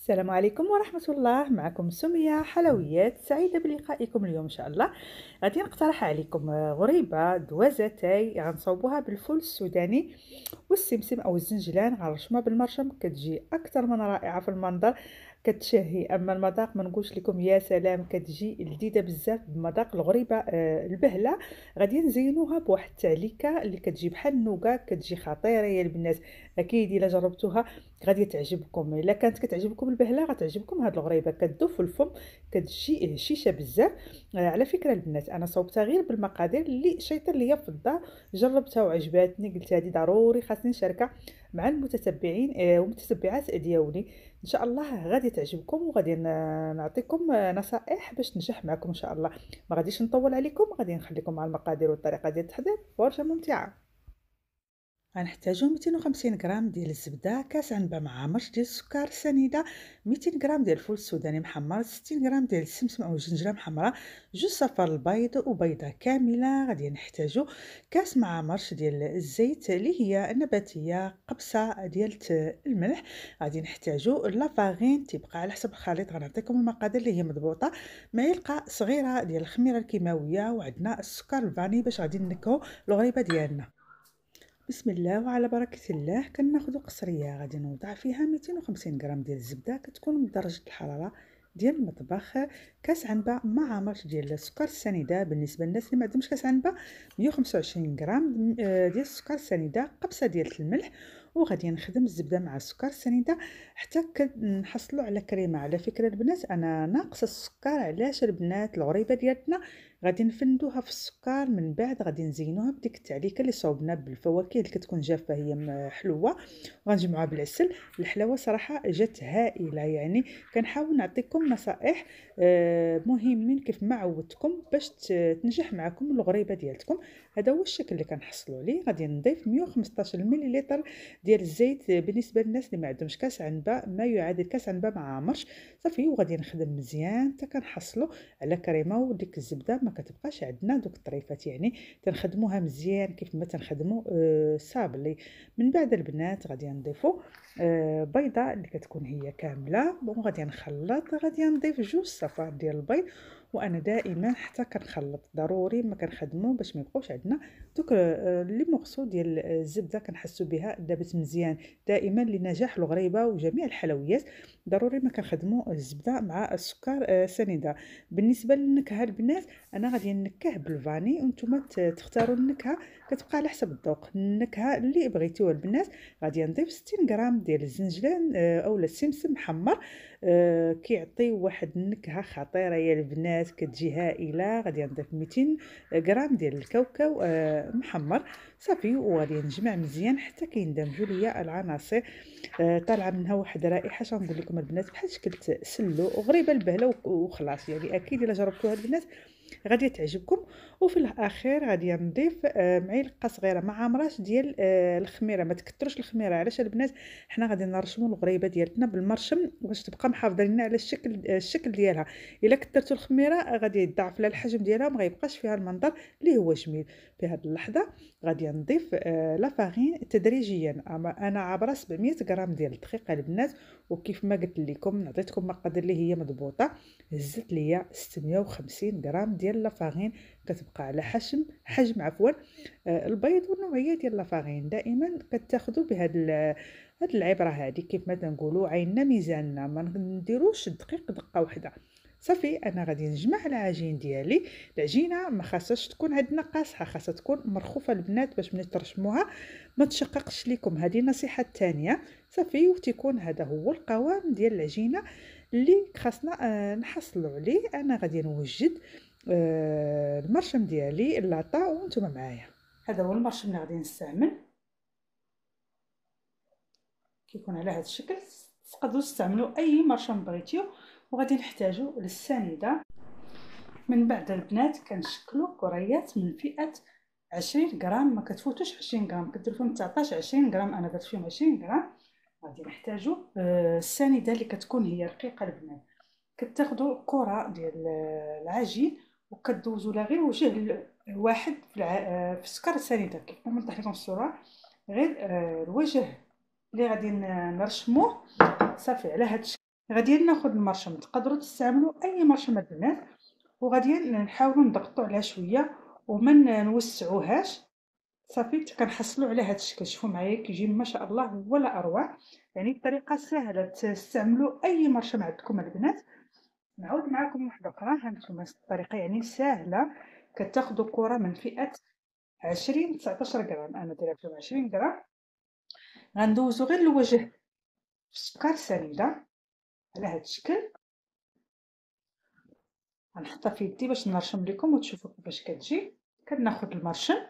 السلام عليكم ورحمة الله معكم سمية حلويات سعيدة بلقائكم اليوم إن شاء الله غادي نقترح عليكم غريبة دوازتي تاي غنصوبوها بالفول السوداني والسمسم أو الزنجلان الرشمه بالمرشم كتجي أكثر من رائعة في المنظر كتشهي اما المذاق ما نقولش لكم يا سلام كتجي لذيذه بزاف بمذاق الغريبه آه البهله غادي نزينوها بواحد التعليكه اللي كتجي بحال النوكا كتجي خطيره يا البنات اكيد الا جربتوها غادي تعجبكم الا كانت كتعجبكم البهله غتعجبكم هاد الغريبه كتذوب في الفم كتجي هشيشه بزاف آه على فكره البنات انا صوبتها غير بالمقادير اللي شيطان ليا في الدار جربتها وعجباتني قلت هذه ضروري خاصني نشاركها مع المتتبعين آه ومتتبعات ديالي ان شاء الله غادي تعجبكم وغادي نعطيكم نصائح باش تنجح معكم ان شاء الله ما غاديش نطول عليكم غادي نخليكم مع المقادير والطريقه ديال التحضير ورشه ممتعه غنحتاجو 250 غرام ديال الزبده كاس عنبه مع مرش ديال السكر سنيده 200 غرام ديال الفول السوداني محمر 60 غرام ديال السمسم او الجنجره محمره جوج صفار البيض وبيضه كامله غادي نحتاجو كاس مع مرش ديال الزيت اللي هي نباتيه قبصه ديال الملح غادي نحتاجو لافارين تبقى على حسب الخليط غنعطيكم المقادير اللي هي مضبوطه معلقه صغيره ديال الخميره الكيماويه وعندنا السكر الفاني باش غادي نكهو الغريبه ديالنا بسم الله وعلى بركه الله كناخذ قصريه غادي نوضع فيها 250 غرام ديال الزبده كتكون من درجه الحراره ديال المطبخ كاس عنبه مع عامرش ديال السكر السنيده بالنسبه للناس اللي ما عندهمش كاس عنبه 125 غرام آه، ديال السكر السنيده قبصه ديال الملح وغادي نخدم الزبده مع السكر السنيده حتى كنحصلوا على كريمه على فكره البنات انا ناقصه السكر علاش البنات الغريبه ديالتنا غادي نفندوها في السكر من بعد غادي نزينوها بديك التعليكه اللي صوبنا بالفواكه اللي كتكون جافه هي حلوه وغنجمعوها بالعسل الحلاوه صراحه جات هائله يعني كنحاول نعطيكم نصائح آه، مهمين كيف ما عودتكم باش تنجح معكم الغريبه ديالتكم هذا هو الشكل اللي كنحصلوا عليه غادي نضيف 115 مليلتر ديال الزيت بالنسبه للناس اللي ما عندهمش كاس عنبه ما يعادل كاس عنبه ما عامرش صافي وغادي نخدم مزيان حتى كنحصلوا على كريمه وديك الزبده ما ما كتبقاش عندنا دوك الطريفات يعني تنخدموها مزيان كيف ما تنخدموا آه، الصابلي من بعد البنات غادي نضيفوا آه، بيضه اللي كتكون هي كامله وغادي غادي نخلط غادي نضيف جوج صفار ديال البيض وانا دائما حتى كنخلط ضروري ما كنخدمو باش ما يبقوش عندنا دوك آه، لي مورسو ديال آه، الزبده كنحسو بها دابت مزيان دائما لنجاح الغريبه وجميع الحلويات ضروري ما كنخدمو الزبده مع السكر آه، سنيده بالنسبه للنكهه البنات انا غادي نكه بالفاني وانتم تختاروا النكهه كتبقى على حسب الذوق النكهه اللي بغيتوها البنات غادي نضيف 60 غرام ديال الزنجلان اولا السمسم محمر آه كيعطي واحد النكهه خطيره يا البنات كتجي هائله غادي نضيف 200 غرام ديال الكاوكاو آه محمر صافي وغادي نجمع مزيان حتى كيندمجوا ليا العناصر آه طالعه منها واحد الرائحه شنقول لكم البنات بحال شكل سلو وغريبه البهله وخلاص يعني اكيد الا جربتوها البنات غادي تعجبكم وفي الاخير غادي نضيف آه، معلقه صغيره ما عامراش ديال آه، الخميره ما تكثروش الخميره علاش البنات حنا غادي نرشموا الغريبه ديالتنا بالمرشم باش تبقى محافظه لنا على الشكل آه، الشكل ديالها الا كثرتوا الخميره غادي يضعف لها الحجم ديالها ما يبقاش فيها المنظر اللي هو جميل في هذه اللحظه غادي نضيف آه، لافارين تدريجيا انا عبر 700 غرام ديال الدقيق البنات وكيف ما قلت لكم عطيتكم مقادير اللي هي مضبوطه هزت ليا 650 غرام ديال لافارين كتبقى على حجم حجم عفوا آه، البيض والنوعيه ديال لافارين دائما كتاخذوا بهذا هاد العبره هذه كيف ما تنقولوا عيننا ميزاننا ما نديروش الدقيق دقه واحده صافي انا غادي نجمع العجين ديالي العجينه ما خاصهاش تكون عندنا قاصحه خاصها تكون مرخوفه البنات باش ملي ترشموها ما تشققش لكم هذه النصيحه الثانيه صافي وتيكون هذا هو القوام ديال العجينه اللي خاصنا آه نحصلوا عليه انا غادي نوجد آه المرشم ديالي اللاطا وانتم معايا هذا هو المرشم اللي غادي نستعمل كيكون على هذا الشكل تقدروا تستعملوا اي مرشم بغيتيو وغادي نحتاجو للسنيده من بعد البنات كنشكلو كريات من فئه 20 غرام ما كتفوتوش 20 غرام كدير فيهم 19 20 غرام انا درت فيهم 20 غرام غادي نحتاجو آه، السنيده اللي كتكون هي رقيقه البنات كتاخدو كره ديال آه، العجين وكدوزو لها غير وجه واحد في, آه، في سكر السنيده كيف ما نطيح لكم الصوره غير الوجه اللي غادي نرشموه صافي على هذا غادي ناخذ المرشم تقدروا تستعملوا اي مرشم البنات وغادي نحاولوا نضغطوا عليها شويه وما نوسعوهاش صافي كنحصلوا على هذا الشكل شوفوا معايا كيجي ما شاء الله ولا اروع يعني الطريقه سهله تستعملوا اي مرشم عندكم البنات نعود معكم واحد اخرى هانتوما الطريقه يعني سهله كتاخذوا كره من فئه 20 19 غرام انا دايره فيهم 20 غرام غندوزو غير الوجه في سكر سنيده على هذا الشكل غنحطها في يدي باش نرشم لكم وتشوفوا كيفاش كتجي كناخذ المرشم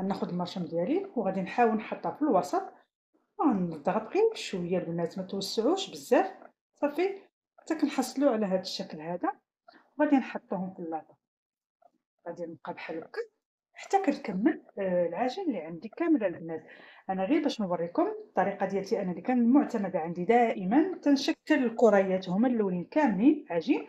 غناخذ المرشم ديالي وغادي نحاول نحطها في الوسط ونضغط غير بشويه البنات ما توسعوش بزاف صافي حتى كنحصلوا على هذا الشكل هذا وغادي نحطهم في اللاطه غادي نبقى بحال هكا حتى كنكمل آه، العجين اللي عندي كامله البنات انا غير باش نوريكم الطريقه ديالتي انا اللي كان معتمده عندي دائما تنشكل الكريات هما اللولين كاملين عجين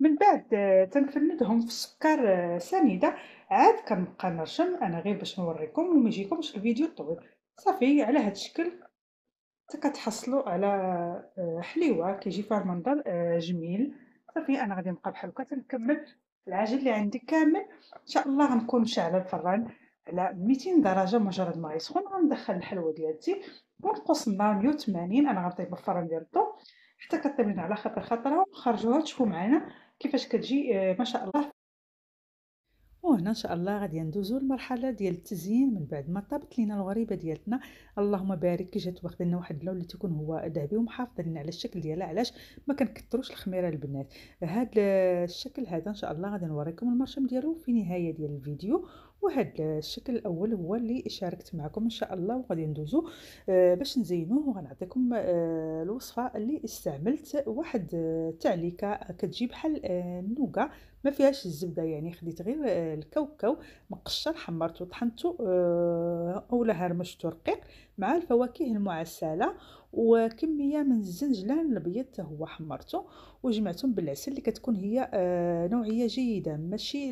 من بعد آه، تنفندهم في سكر آه، سنيده عاد كنبقى نرشم انا غير باش نوريكم وما يجيكمش الفيديو طويل صافي على هذا الشكل حتى كتحصلوا على آه، حليوه كيجي فيها المنظر جميل صافي انا غادي نبقى بحال هكا تنكمل العجين اللي عندي كامل ان شاء الله غنكون مشعله الفران على 200 درجه مجرد ما يسخن غندخل الحلوه ديالتي ونقص النار 180 انا غنطيب الفرن ديال الضو حتى كتبين على خاطر خطره ونخرجوها تشوفوا معنا كيفاش كتجي آه، ما شاء الله وهنا ان شاء الله غادي ندوزو للمرحله ديال التزيين من بعد ما طابت لينا الغريبه ديالتنا اللهم بارك كي جات واخد لنا واحد اللون اللي تيكون هو ذهبي ومحافظ لنا على الشكل ديالها علاش ما كنكثروش الخميره البنات هذا الشكل هذا ان شاء الله غادي نوريكم المرشم ديالو في نهايه ديال الفيديو وهاد الشكل الاول هو اللي شاركت معكم ان شاء الله وغادي ندوزو آه، باش نزينوه وغنعطيكم آه، الوصفه اللي استعملت واحد التعليكه آه، كتجي بحال النوكا ما فيهاش الزبده يعني خديت غير الكاوكاو مقشر حمرته طحنته اولا هرمشته رقيق مع الفواكه المعسله وكميه من الزنجلان الابيض هو حمرته وجمعتهم بالعسل اللي كتكون هي آه، نوعيه جيده ماشي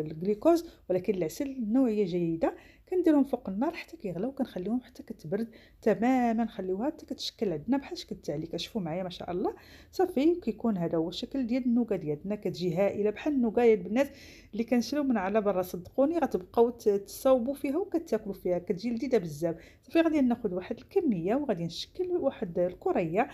الجلوكوز ولكن العسل نوعيه جيده كنديرهم فوق النار حتى كيغلاو كنخليهم حتى كتبرد تماما نخليوها حتى كتشكل عندنا بحال شكل عليك شوفوا معايا ما شاء الله صافي كيكون هذا هو الشكل ديال النوكا ديالنا كتجي هائله بحال النوكا يا البنات اللي كنشريو من على برا صدقوني غتبقاو تصاوبوا فيها وكتاكلوا فيها كتجي لذيذه بزاف صافي غادي ناخذ واحد الكميه وغادي نشكل واحد الكريه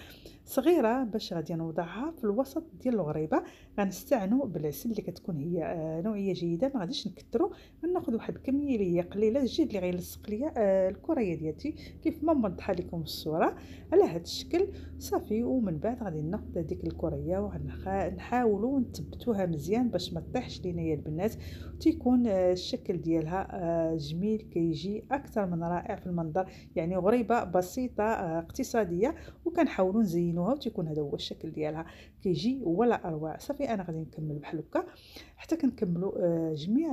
صغيره باش غادي نوضعها في الوسط ديال الغريبه غنستعنوا بالعسل اللي كتكون هي آه، نوعيه جيده ما غاديش نكثروا غناخذ واحد الكميه اللي هي قليله الشيء اللي غيلصق ليا آه، الكريه ديالتي كيف ما موضحه لكم الصوره على هذا الشكل صافي ومن بعد غادي ناخذ هذيك الكريه وغنحاولوا نثبتوها مزيان باش ما طيحش لينا البنات تيكون آه، الشكل ديالها آه، جميل كيجي اكثر من رائع في المنظر يعني غريبه بسيطه اقتصاديه وكنحاولوا نزينوها وتيكون هذا هو الشكل ديالها كيجي ولا اروع صافي انا غادي نكمل بحال هكا حتى كنكملوا جميع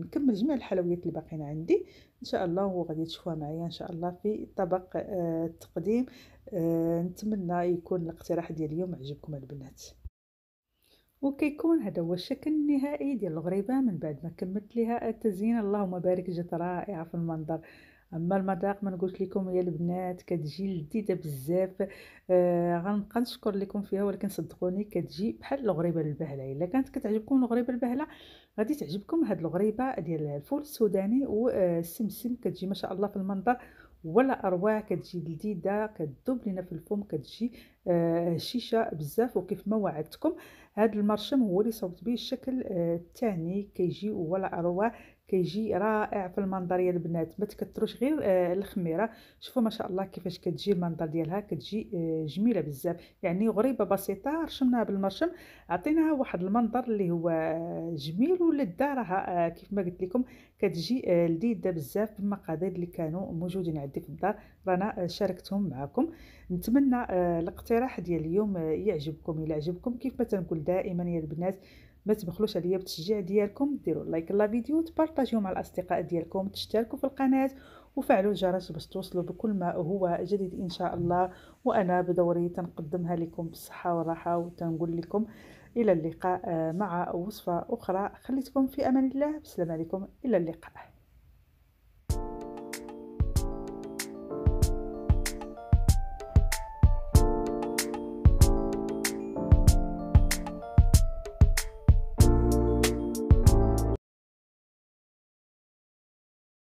نكمل جميع الحلويات اللي باقيين عندي ودي ان شاء الله وغادي تشوفوها معايا ان شاء الله في طبق التقديم آه، آه، نتمنى يكون الاقتراح ديال اليوم عجبكم البنات وكيكون هذا هو الشكل النهائي ديال الغريبه من بعد ما كملت لها التزيين اللهم بارك جات رائعه في المنظر اما المذاق ما نقولش لكم يا البنات كتجي لذيذه بزاف آه غنبقى نشكر لكم فيها ولكن صدقوني كتجي بحال الغريبه البهله الا كانت كتعجبكم الغريبه البهله غادي تعجبكم هاد الغريبه ديال الفول السوداني والسمسم آه، كتجي ما شاء الله في المنظر ولا اروع كتجي لذيذه كتذوب لينا في الفم كتجي هشيشه آه، بزاف وكيف ما وعدتكم هاد المرشم هو اللي صوبت به الشكل آه، الثاني كيجي ولا اروع كيجي رائع في المنظر يا البنات ما تكثروش غير آه، الخميره شوفوا ما شاء الله كيفاش كتجي المنظر ديالها كتجي آه، جميله بزاف يعني غريبه بسيطه رشمناها بالمرشم عطيناها واحد المنظر اللي هو آه، جميل ولذة راها كيف ما قلت لكم كتجي لذيذه بزاف بالمقادير اللي كانوا موجودين عندي في الدار رانا شاركتهم معكم نتمنى الاقتراح ديال اليوم يعجبكم الى عجبكم كيف ما تنقول دائما يا البنات ما تبخلوش عليا بالتشجيع ديالكم ديروا لايك لا فيديو تبارطاجيو مع الاصدقاء ديالكم تشتركوا في القناه وفعلوا الجرس باش توصلوا بكل ما هو جديد ان شاء الله وانا بدوري تنقدمها لكم بالصحه والراحه وتنقول لكم الى اللقاء آه، مع وصفه اخرى خليتكم في امان الله بسلام عليكم الى اللقاء